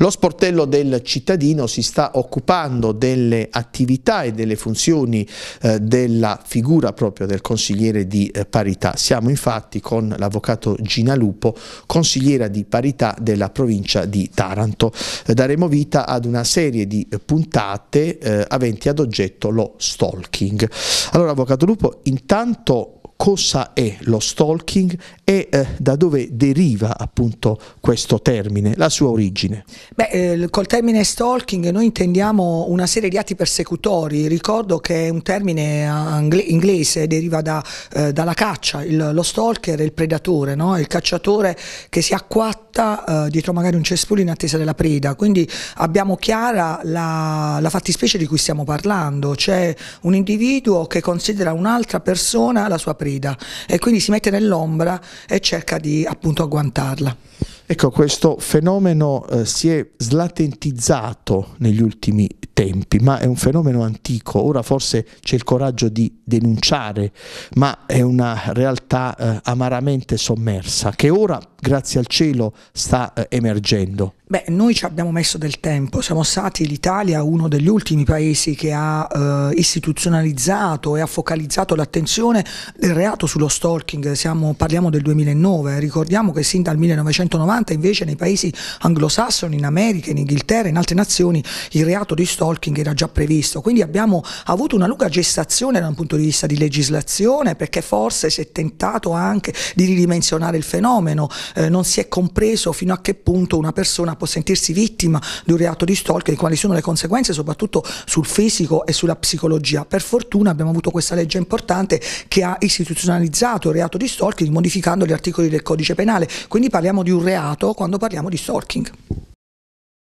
Lo sportello del cittadino si sta occupando delle attività e delle funzioni eh, della figura proprio del consigliere di eh, parità. Siamo infatti con l'avvocato Gina Lupo, consigliera di parità della provincia di Taranto. Eh, daremo vita ad una serie di puntate eh, aventi ad oggetto lo stalking. Allora, avvocato Lupo, intanto cosa è lo stalking e eh, da dove deriva appunto questo termine, la sua origine? Beh, eh, col termine stalking noi intendiamo una serie di atti persecutori, ricordo che è un termine inglese, deriva da, eh, dalla caccia, il, lo stalker è il predatore, no? il cacciatore che si acquatta eh, dietro magari un cespuglio in attesa della preda, quindi abbiamo chiara la, la fattispecie di cui stiamo parlando, c'è un individuo che considera un'altra persona la sua preda, guida e quindi si mette nell'ombra e cerca di appunto agguantarla. Ecco, questo fenomeno eh, si è slatentizzato negli ultimi tempi, ma è un fenomeno antico. Ora forse c'è il coraggio di denunciare, ma è una realtà eh, amaramente sommersa che ora, grazie al cielo, sta eh, emergendo. Beh, noi ci abbiamo messo del tempo, siamo stati l'Italia uno degli ultimi paesi che ha eh, istituzionalizzato e ha focalizzato l'attenzione del reato sullo stalking, Siamo, parliamo del 2009, ricordiamo che sin dal 1990 90 invece nei paesi anglosassoni, in America, in Inghilterra, in altre nazioni il reato di stalking era già previsto. Quindi abbiamo avuto una lunga gestazione da un punto di vista di legislazione perché forse si è tentato anche di ridimensionare il fenomeno, eh, non si è compreso fino a che punto una persona può sentirsi vittima di un reato di stalking e quali sono le conseguenze soprattutto sul fisico e sulla psicologia. Per fortuna abbiamo avuto questa legge importante che ha istituzionalizzato il reato di stalking modificando gli articoli del codice penale, quindi parliamo di un reato mercato quando parliamo di stalking.